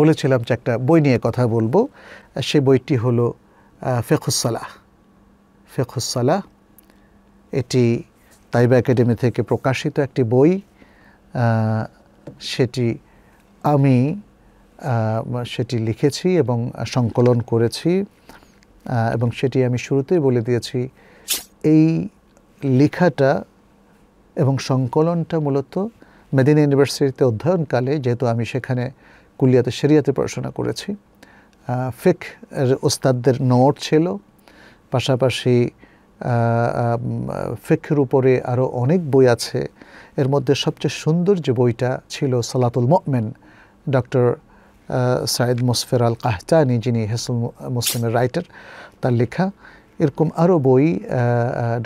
বলেছিলাম যে একটা বই নিয়ে কথা বলবো সে বইটি হল ফেখুসালাহ ফেখুসালাহ এটি তাইবা একাডেমি থেকে প্রকাশিত একটি বই সেটি আমি সেটি লিখেছি এবং সংকলন করেছি এবং সেটি আমি শুরুতেই বলে দিয়েছি এই লেখাটা এবং সংকলনটা মূলত মেদিনা ইউনিভার্সিটিতে অধ্যয়নকালে যেহেতু আমি সেখানে কুলিয়াতে শরিয়াতে পড়াশোনা করেছি ফেক ওস্তাদদের নোট ছিল পাশাপাশি ফেকের উপরে আরও অনেক বই আছে এর মধ্যে সবচেয়ে সুন্দর যে বইটা ছিল সালাতুল মকমেন ডক্টর সাইদ মুসফের আল কাহতানি যিনি হেসুল মুসলিমের রাইটার তার লেখা এরকম আরও বই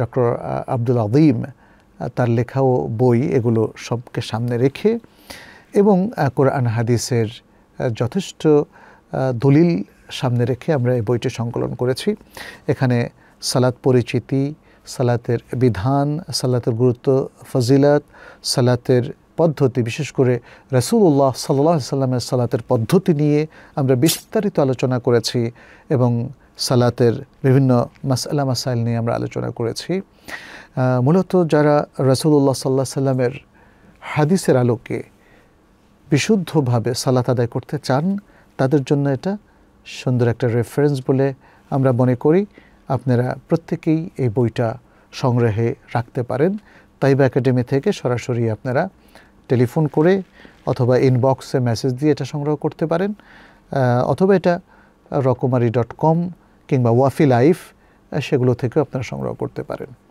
ডক্টর আব্দুল আদিম তার লেখাও বই এগুলো সবকে সামনে রেখে এবং কোরআন হাদিসের যথেষ্ট দলিল সামনে রেখে আমরা এই বইটি সংকলন করেছি এখানে সালাত পরিচিতি সালাতের বিধান সালাতের গুরুত্ব ফজিলাত সালাতের পদ্ধতি বিশেষ করে রসুল্লাহ সাল্লাহ সাল্লামের সালাতের পদ্ধতি নিয়ে আমরা বিস্তারিত আলোচনা করেছি এবং সালাতের বিভিন্ন মাসাল্লা মাসাইল নিয়ে আমরা আলোচনা করেছি মূলত যারা রসুল্লাহ সাল্লাহ সাল্লামের হাদিসের আলোকে বিশুদ্ধভাবে সালাত আদায় করতে চান তাদের জন্য এটা সুন্দর একটা রেফারেন্স বলে আমরা মনে করি আপনারা প্রত্যেকেই এই বইটা সংগ্রহে রাখতে পারেন তাইবা একাডেমি থেকে সরাসরি আপনারা টেলিফোন করে অথবা ইনবক্সে মেসেজ দিয়ে এটা সংগ্রহ করতে পারেন অথবা এটা রকমারি ডট কম কিংবা ওয়াফি লাইফ সেগুলো থেকেও আপনারা সংগ্রহ করতে পারেন